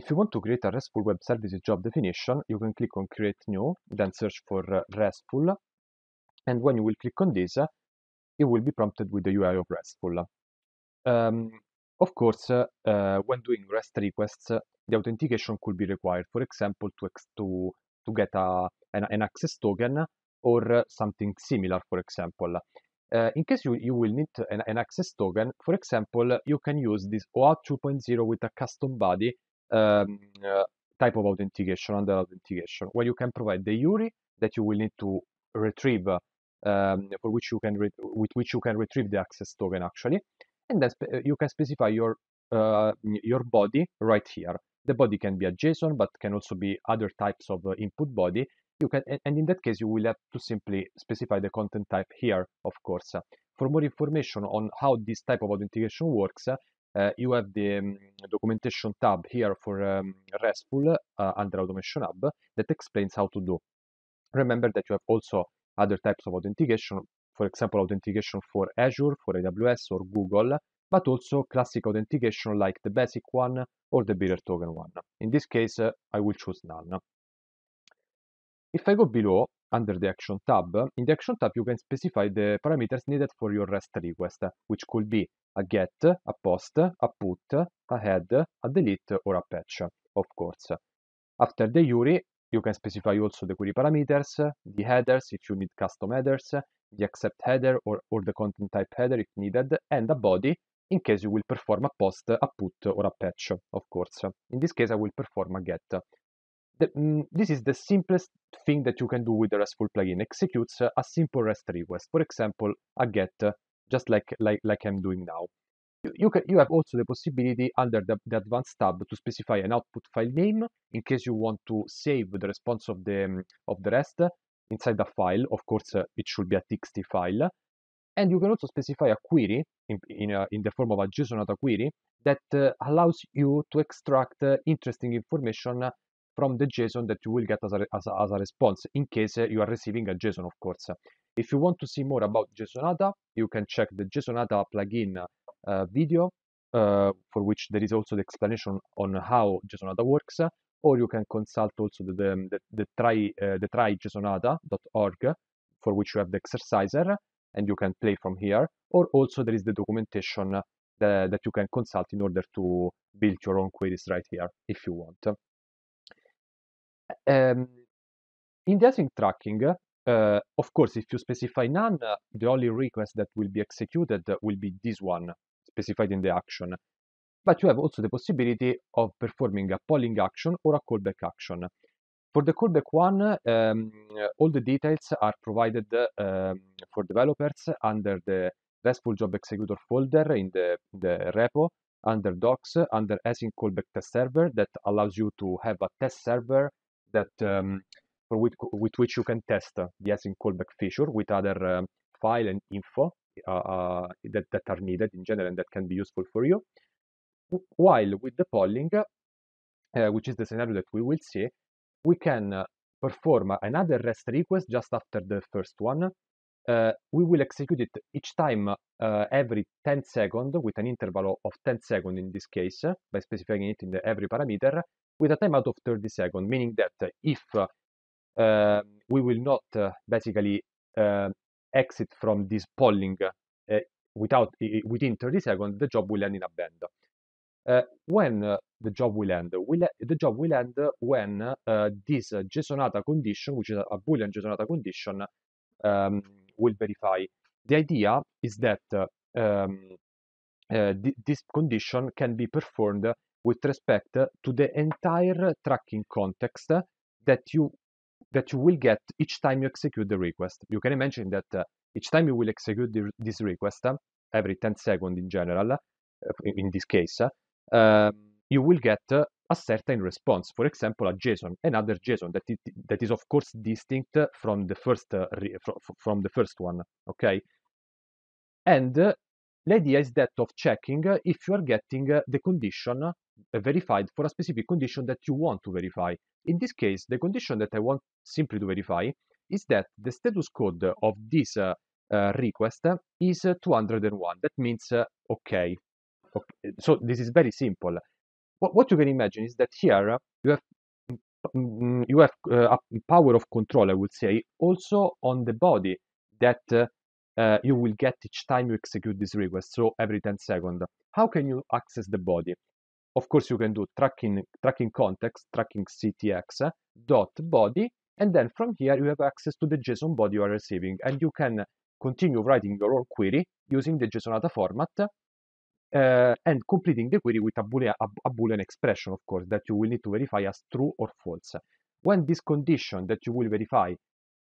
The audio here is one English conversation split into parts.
If you want to create a RESTful web services job definition, you can click on create new, then search for uh, RESTful. And when you will click on this, you uh, will be prompted with the UI of RESTful. Um, of course, uh, uh when doing REST requests, the authentication could be required, for example, to, to, to get a, an, an access token or something similar, for example. Uh, in case you, you will need an, an access token, for example, you can use this OAuth 2.0 with a custom body um, uh, type of authentication, under authentication, where you can provide the URI that you will need to retrieve, um, for which you can with which you can retrieve the access token actually, and then uh, you can specify your uh, your body right here. The body can be a JSON, but can also be other types of uh, input body. You can, and in that case, you will have to simply specify the content type here, of course. For more information on how this type of authentication works, uh, you have the um, documentation tab here for um, RESTful uh, under Automation Hub that explains how to do. Remember that you have also other types of authentication, for example, authentication for Azure, for AWS, or Google, but also classic authentication like the basic one or the bearer token one. In this case, uh, I will choose none. If I go below, under the Action tab, in the Action tab you can specify the parameters needed for your REST request, which could be a get, a post, a put, a head, a delete, or a patch, of course. After the URI, you can specify also the query parameters, the headers if you need custom headers, the accept header or, or the content type header if needed, and a body in case you will perform a post, a put, or a patch, of course. In this case, I will perform a get. The, mm, this is the simplest thing that you can do with the RESTful plugin, executes a simple REST request, for example, a get just like, like, like I'm doing now. You, you, can, you have also the possibility under the, the advanced tab to specify an output file name in case you want to save the response of the, um, of the REST inside the file. Of course, uh, it should be a txt file. And you can also specify a query in, in, a, uh, in the form of a JSON auto query that uh, allows you to extract uh, interesting information from the JSON that you will get as a, as a, as a response in case uh, you are receiving a JSON, of course. If you want to see more about JSONATA, you can check the JSONATA plugin uh, video, uh, for which there is also the explanation on how JSONATA works, or you can consult also the, the, um, the, try, uh, tryjsonata.org, for which you have the exerciser, and you can play from here, or also there is the documentation uh, that you can consult in order to build your own queries right here, if you want. Um, in the async tracking, uh, of course, if you specify none, uh, the only request that will be executed uh, will be this one specified in the action. But you have also the possibility of performing a polling action or a callback action. For the callback one, um, all the details are provided um, for developers under the RESTful job executor folder in the, the repo, under docs, under async callback test server that allows you to have a test server that um, for with, with which you can test uh, the async callback feature with other um, file and info uh, uh, that, that are needed in general and that can be useful for you. While with the polling, uh, which is the scenario that we will see, we can uh, perform another REST request just after the first one. Uh, we will execute it each time every 10 seconds with an interval of 10 seconds in this case by specifying it in every parameter with a timeout of 30 seconds, meaning that if um, we will not uh, basically um, exit from this polling uh, without within 30 seconds. The job will end in a band. Uh, when the job will end, will, the job will end when this JSONata condition, which is a Boolean JSONata condition, um, will verify. The idea is that um, uh, th this condition can be performed with respect to the entire tracking context that you that you will get each time you execute the request. You can imagine that uh, each time you will execute the, this request, uh, every 10 seconds in general, uh, in this case, uh, um, you will get uh, a certain response. For example, a JSON, another JSON that, it, that is of course distinct uh, from the first re, from the first one. Okay, and the idea is that of checking if you are getting the condition uh, verified for a specific condition that you want to verify. In this case, the condition that I want simply to verify is that the status code of this uh, uh, request is uh, 201. That means uh, okay. okay. So this is very simple. What, what you can imagine is that here you have mm, mm, you have a power of control, I would say, also on the body that uh, you will get each time you execute this request, so every 10 seconds. How can you access the body? of course you can do tracking tracking context tracking ctx dot body and then from here you have access to the json body you are receiving and you can continue writing your own query using the jsonata format uh, and completing the query with a boolean, a boolean expression of course that you will need to verify as true or false when this condition that you will verify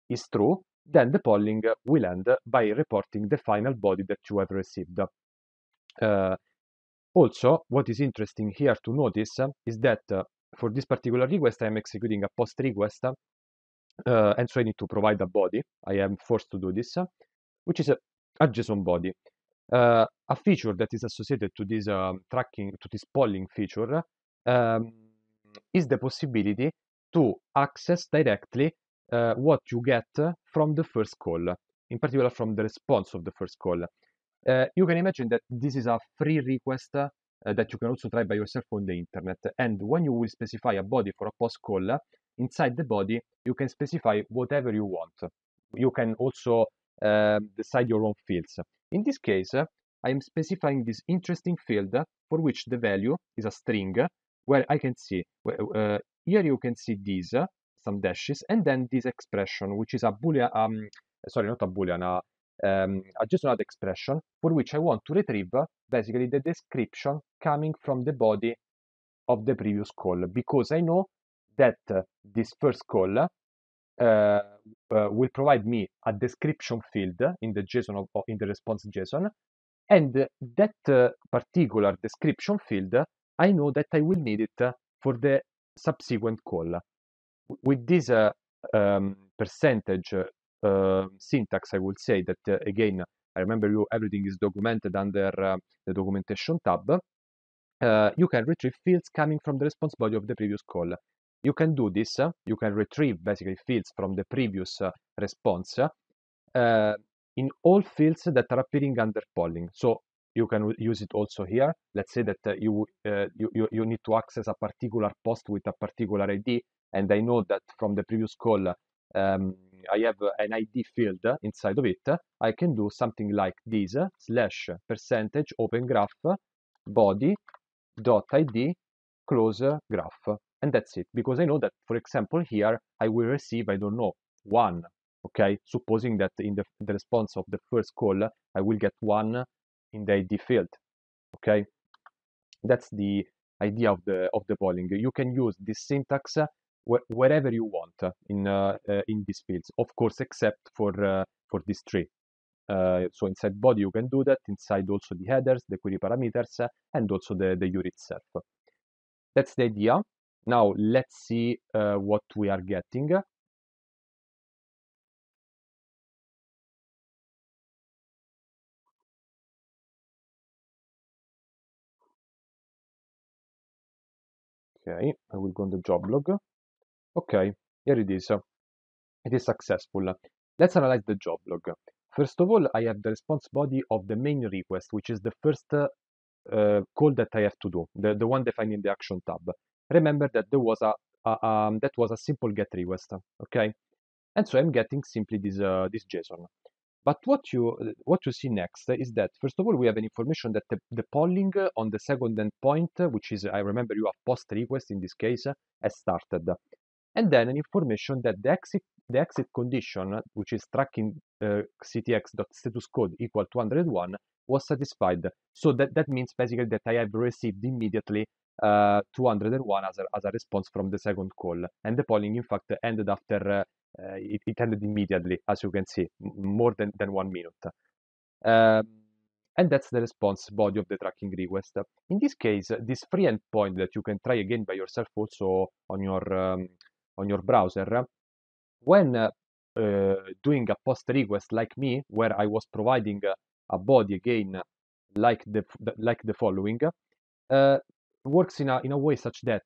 is true then the polling will end by reporting the final body that you have received uh, also, what is interesting here to notice uh, is that uh, for this particular request, I'm executing a post request, uh, and so I need to provide a body. I am forced to do this, which is a, a JSON body. Uh, a feature that is associated to this um, tracking, to this polling feature, um, is the possibility to access directly uh, what you get from the first call, in particular from the response of the first call. Uh, you can imagine that this is a free request uh, that you can also try by yourself on the internet. And when you will specify a body for a post call, inside the body, you can specify whatever you want. You can also uh, decide your own fields. In this case, I am specifying this interesting field for which the value is a string, where I can see, here you can see these, some dashes, and then this expression, which is a boolean, um, sorry, not a boolean, um, a JSON expression for which I want to retrieve basically the description coming from the body of the previous call because I know that uh, this first call uh, uh, will provide me a description field in the JSON of, in the response JSON, and that uh, particular description field I know that I will need it for the subsequent call. With this uh, um, percentage uh, Ehm, syntax, I would say that eh, again, I remember you everything is documented under eh, the documentation tab. Eh, you can retrieve fields coming from the response body of the previous call. You can do this. You can retrieve basically fields from the previous response in all fields that are appearing under polling. So you can use it also here. Let's say that uh, you, uh, you, you, you, need to access a particular post with a particular ID. And I know that from the previous call, um, I have an ID field inside of it, I can do something like this, slash percentage open graph body dot ID close graph. And that's it, because I know that, for example, here I will receive, I don't know, one, okay? Supposing that in the, the response of the first call, I will get one in the ID field, okay? That's the idea of the, of the polling. You can use this syntax wh- wherever you want in uh, uh, in these fields. Of course, except for uh, for these three. so inside body you can do that, inside also the headers, the query parameters, and also the, the URI itself. That's the idea. Now let's see what we are getting. Okay, I will go on the job log. Okay, here it is. It is successful. Let's analyze the job log. First of all, I have the response body of the main request, which is the first uh, call that I have to do, the, the one defined in the action tab. Remember that there was a, a um, that was a simple get request, okay? And so I'm getting simply this uh, this JSON. But what you what you see next is that first of all we have an information that the, the polling on the second endpoint, which is I remember you have post request in this case, has started and then an information that the exit, the exit condition, which is tracking uh, ctx.status code equal to 101, was satisfied. So that, that means basically that I have received immediately uh, 201 as a, as a response from the second call. And the polling, in fact, ended after, uh, uh it, it, ended immediately, as you can see, more than, than one minute. Um, and that's the response body of the tracking request. In this case, this free endpoint that you can try again by yourself also on your um, on your browser, when uh, uh, doing a post request like me, where I was providing a body again, like the like the following, eh, works in a in a way such that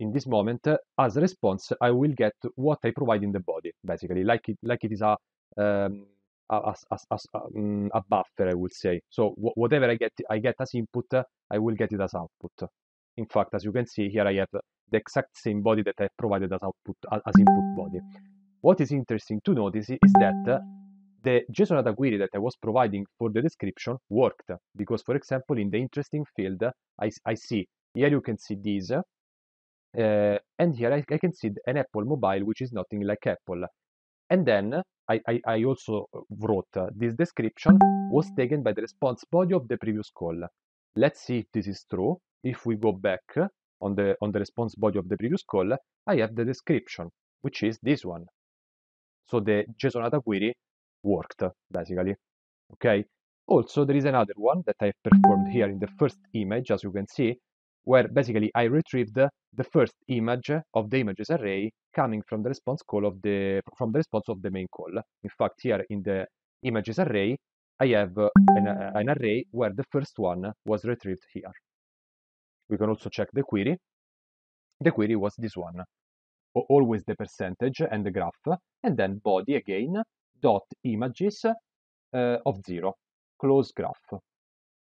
in this moment, as a response, I will get what I provide in the body, basically, like it like it is a um, a, a, mm, buffer, I would say. So whatever I get, I get as input, I will get it as output. In fact, as you can see here, I have the exact same body that I provided as output as input body. What is interesting to notice is that uh, the JSON data query that I was providing for the description worked because, for example, in the interesting field, uh, I, I see here you can see these, uh, uh, and here I, I, can see an Apple mobile which is nothing like Apple. And then I, I, I also wrote uh, this description was taken by the response body of the previous call. Let's see if this is true. If we go back on the, on the response body of the previous call, I have the description, which is this one. So the JSON data query worked, basically. Okay. Also, there is another one that I've performed here in the first image, as you can see, where basically I retrieved the first image of the images array coming from the response call of the from the response of the main call. In fact, here in the images array, I have an, an array where the first one was retrieved here. We can also check the query. The query was this one. Always the percentage and the graph, and then body again, dot images uh, of zero, close graph.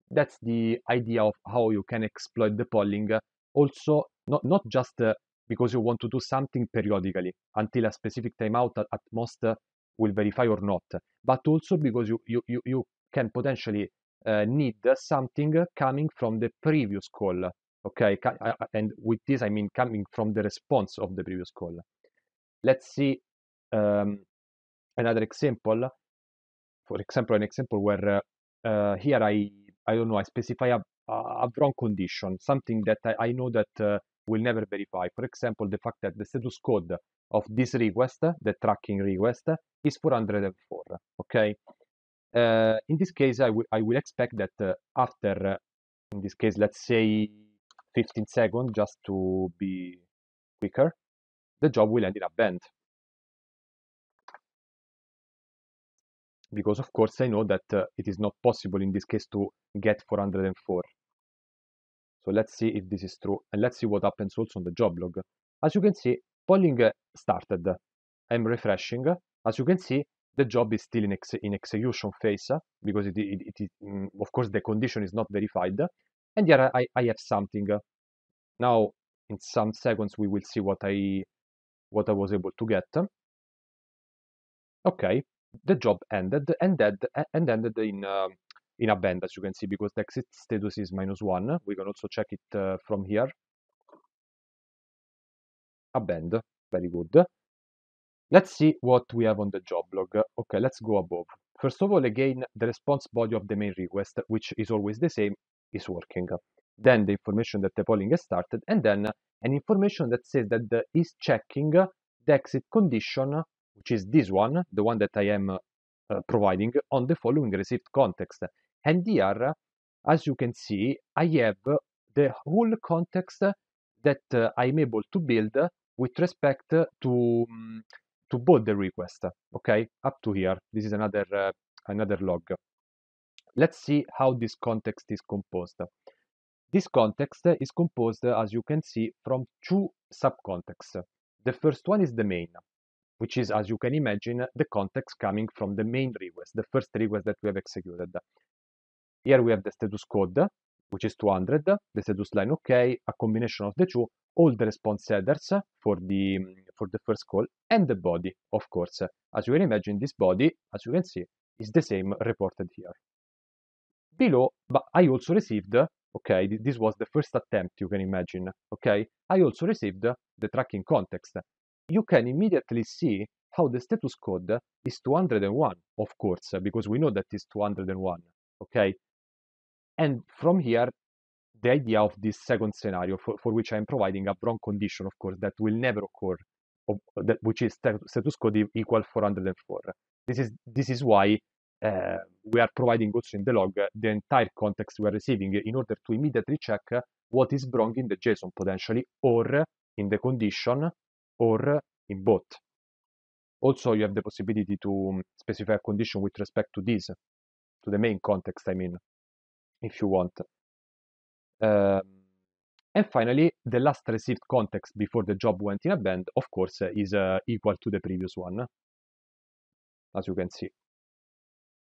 That's the idea of how you can exploit the polling. Uh, also, not, not just uh, because you want to do something periodically until a specific timeout at, at most uh, will verify or not, but also because you, you, you, you can potentially uh, need something coming from the previous call. Okay, uh, uh, and with this I mean coming from the response of the previous call. Let's see um, another example. For example, an example where uh, here I I don't know I specify a, a wrong condition, something that I, I know that uh, will never verify. For example, the fact that the status code of this request, the tracking request, is 404. Okay, uh, in this case, I, will expect that uh, after, uh, in this case, let's say 15 seconds, just to be quicker, the job will end in a bend. Because of course I know that uh, it is not possible in this case to get 404. So let's see if this is true and let's see what happens also on the job log. As you can see, polling started. I'm refreshing. As you can see, the job is still in, ex in execution phase because it, it, it is, um, of course the condition is not verified and here I, I have something now in some seconds we will see what I what I was able to get okay the job ended and ended and ended in uh, in a band as you can see because the exit status is minus one we can also check it uh, from here a band very good Let's see what we have on the job log. Okay, let's go above. First of all, again, the response body of the main request, which is always the same, is working. Then the information that the polling has started, and then an information that says that the, is checking the exit condition, which is this one, the one that I am uh, providing on the following received context. And here, as you can see, I have the whole context that uh, I'm able to build with respect to um, to both the request, okay? Up to here, this is another, uh, another log. Let's see how this context is composed. This context is composed, as you can see, from two subcontexts. The first one is the main, which is, as you can imagine, the context coming from the main request, the first request that we have executed. Here we have the status code, which is 200, the status line OK, a combination of the two, all the response headers for the for the first call and the body, of course. As you can imagine, this body, as you can see, is the same reported here. Below, but I also received, okay, this was the first attempt you can imagine, okay, I also received the tracking context. You can immediately see how the status code is 201, of course, because we know that it's 201, okay? And from here, the idea of this second scenario for, for which I'm providing a wrong condition, of course, that will never occur of, which is status code equal 404. This is this is why uh, we are providing also in the log uh, the entire context we are receiving in order to immediately check uh, what is wrong in the JSON potentially, or in the condition, or in both. Also, you have the possibility to um, specify a condition with respect to this, to the main context, I mean, if you want. Um, and finally, the last received context before the job went in a band, of course, is uh, equal to the previous one, as you can see.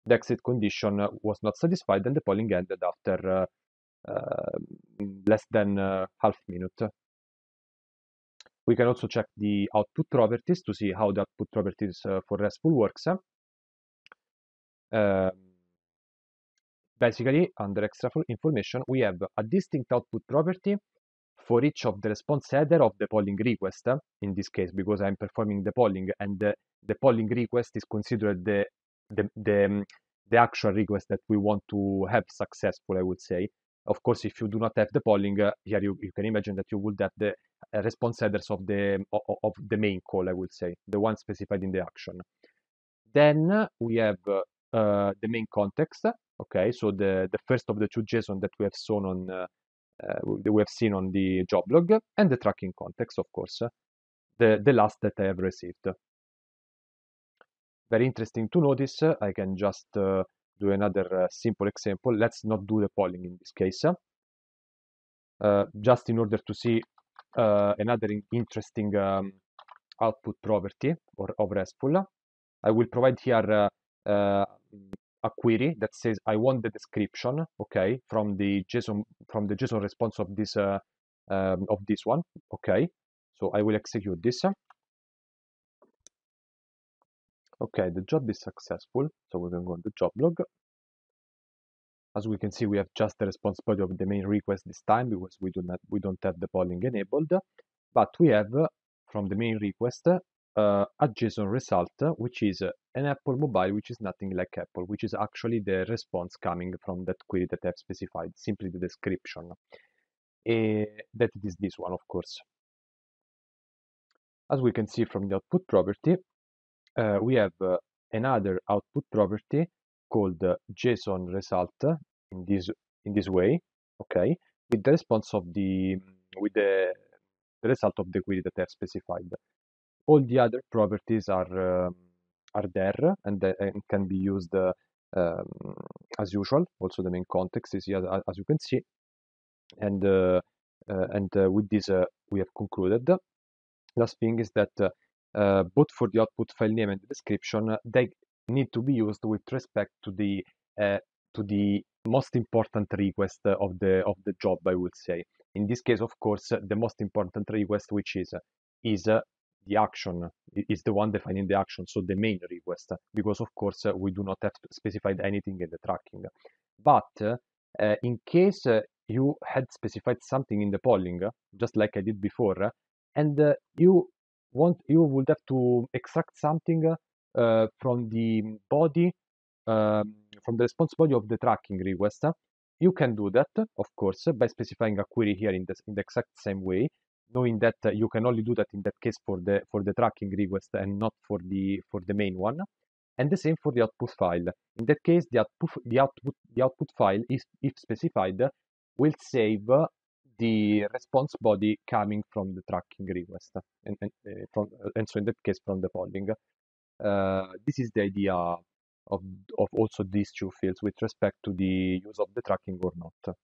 The exit condition was not satisfied and the polling ended after uh, uh, less than uh, half minute. We can also check the output properties to see how the output properties uh, for RESTful works. Uh, Basically, under extra information, we have a distinct output property for each of the response header of the polling request, in this case, because I'm performing the polling, and the, the polling request is considered the, the, the, um, the actual request that we want to have successful, I would say. Of course, if you do not have the polling, uh, here you, you can imagine that you would have the uh, response headers of the, of, the main call, I would say, the one specified in the action. Then uh, we have uh, uh, the main context. Okay, so the, the first of the two JSON that we have seen on uh, uh we have seen on the job log, and the tracking context, of course, the the last that I have received. Very interesting to notice. I can just uh, do another uh, simple example. Let's not do the polling in this case. just in order to see another interesting um, output property or of RESTful. I will provide here uh, uh, a query that says I want the description, okay, from the JSON from the JSON response of this uh, um, of this one, okay. So I will execute this. Okay, the job is successful, so we can go on the job log. As we can see, we have just the response body of the main request this time because we do not we don't have the polling enabled, but we have uh, from the main request uh, a JSON result, which is an Apple mobile, which is nothing like Apple, which is actually the response coming from that query that I've specified, simply the description. Uh, that is this one, of course. As we can see from the output property, uh, we have uh, another output property called uh, JSON result in this in this way, okay, with the response of the with the, the result of the query that I've specified all the other properties are um, are there and, and, can be used uh, um, as usual. Also, the main context is here, as you can see, and uh, uh, and uh, with this uh, we have concluded. Last thing is that uh, both for the output file name and the description, they need to be used with respect to the to the most important request of the of the job. I would say in this case, of course, the most important request, which is is the action is the one defining the action, so the main request, because of course we do not have specified anything in the tracking. But uh, in case uh, you had specified something in the polling, just like I did before, and uh, you want you would have to extract something from the body, from the response body of the tracking request. You can do that, of course, by specifying a query here in the, in the exact same way, knowing that you can only do that in that case for the for the tracking request and not for the for the main one and the same for the output file in that case the output the output the output file is if specified will save the response body coming from the tracking request and, and uh, from and so in that case from the polling uh, this is the idea of, of also these two fields with respect to the use of the tracking or not